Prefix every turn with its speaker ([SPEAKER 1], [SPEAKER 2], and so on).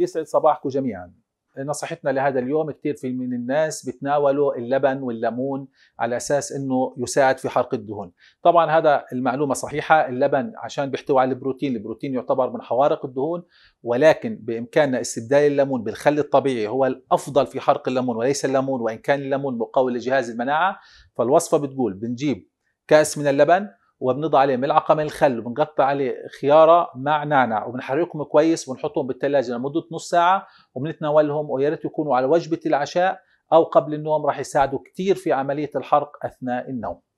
[SPEAKER 1] يسعد صباحكم جميعا نصيحتنا لهذا اليوم كثير في من الناس بتناولوا اللبن والليمون على اساس انه يساعد في حرق الدهون طبعا هذا المعلومه صحيحه اللبن عشان بيحتوي على البروتين البروتين يعتبر من حوارق الدهون ولكن بامكاننا استبدال الليمون بالخل الطبيعي هو الافضل في حرق الليمون وليس الليمون وان كان الليمون مقوي لجهاز المناعه فالوصفه بتقول بنجيب كاس من اللبن وبنضع عليه ملعقه من الخل وبنقطع عليه خياره مع نعنع وبنحركهم كويس وبنحطهم بالثلاجه لمده نص ساعه وبنتناولهم ويا ريت يكونوا على وجبه العشاء او قبل النوم راح يساعدوا كثير في عمليه الحرق اثناء النوم